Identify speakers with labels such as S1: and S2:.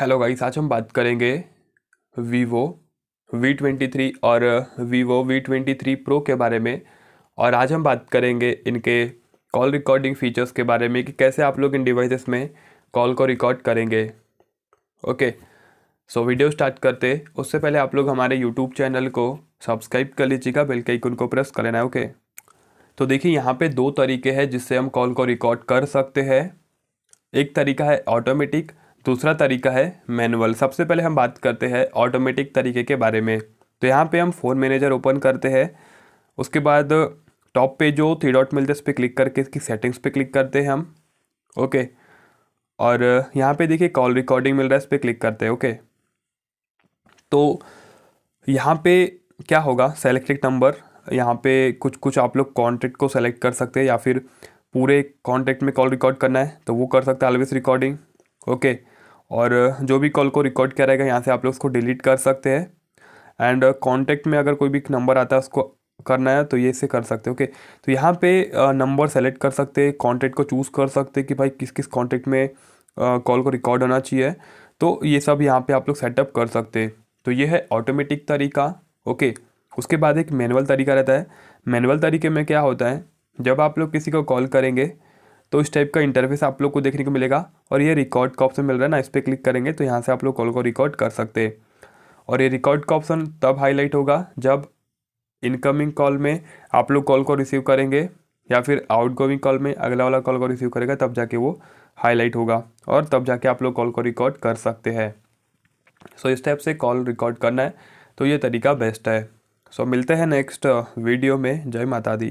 S1: Hello guys आज हम बात करेंगे वीवो वी ट्वेंटी थ्री और Vivo V twenty three pro के बारे में और आज हम बात करेंगे इनके कॉल रिकॉर्डिंग फीचर्स के बारे में कि कैसे आप लोग इन डिवाइसेस में कॉल को रिकॉर्ड करेंगे ओके सो वीडियो स्टार्ट करते उससे पहले आप लोग हमारे यूट्यूब चैनल को सब्सक्राइब कर लीजिएगा बेल के आइकन को प्रेस कर लेना ओके तो देखिए यहाँ पे दो तरीके हैं जिससे हम कॉल को रिकॉर्ड कर सकते हैं एक तरीका है ऑटोमेटिक दूसरा तरीका है मैनुअल सबसे पहले हम बात करते हैं ऑटोमेटिक तरीके के बारे में तो यहाँ पे हम फ़ोन मैनेजर ओपन करते हैं उसके बाद टॉप पे जो थ्री डॉट मिलते हैं इस पर क्लिक करके इसकी सेटिंग्स पे क्लिक करते हैं हम ओके और यहाँ पे देखिए कॉल रिकॉर्डिंग मिल रहा है इस पर क्लिक करते हैं ओके तो यहाँ पे क्या होगा सेलेक्टेड नंबर यहाँ पे कुछ कुछ आप लोग कॉन्टेक्ट को सेलेक्ट कर सकते हैं या फिर पूरे कॉन्टेक्ट में कॉल रिकॉर्ड करना है तो वो कर सकते हैं ऑलवेज रिकॉर्डिंग ओके okay. और जो भी कॉल को रिकॉर्ड किया रहेगा यहाँ से आप लोग उसको डिलीट कर सकते हैं एंड कॉन्टैक्ट में अगर कोई भी नंबर आता है उसको करना है तो ये इसे कर सकते हैं ओके तो यहाँ पे नंबर सेलेक्ट कर सकते हैं कॉन्टैक्ट को चूज़ कर सकते हैं कि भाई किस किस कॉन्टैक्ट में कॉल को रिकॉर्ड होना चाहिए तो ये सब यहाँ पे आप लोग सेटअप कर सकते हैं तो ये है ऑटोमेटिक तरीका ओके उसके बाद एक मैनुअल तरीका रहता है मैनुअल तरीके में क्या होता है जब आप लोग किसी को कॉल करेंगे तो इस टाइप का इंटरफेस आप लोग को देखने को मिलेगा और ये रिकॉर्ड का ऑप्शन मिल रहा है ना इस पर क्लिक करेंगे तो यहाँ से आप लोग कॉल को रिकॉर्ड कर सकते और ये रिकॉर्ड का ऑप्शन तब हाईलाइट होगा जब इनकमिंग कॉल में आप लोग कॉल को रिसीव करेंगे या फिर आउटगोइंग कॉल में अगला वाला कॉल को रिसीव करेगा तब जाके वो हाईलाइट होगा और तब जाके आप लोग कॉल को रिकॉर्ड कर सकते हैं सो so, इस टाइप से कॉल रिकॉर्ड करना है तो ये तरीका बेस्ट है सो so, मिलते हैं नेक्स्ट वीडियो में जय माता दी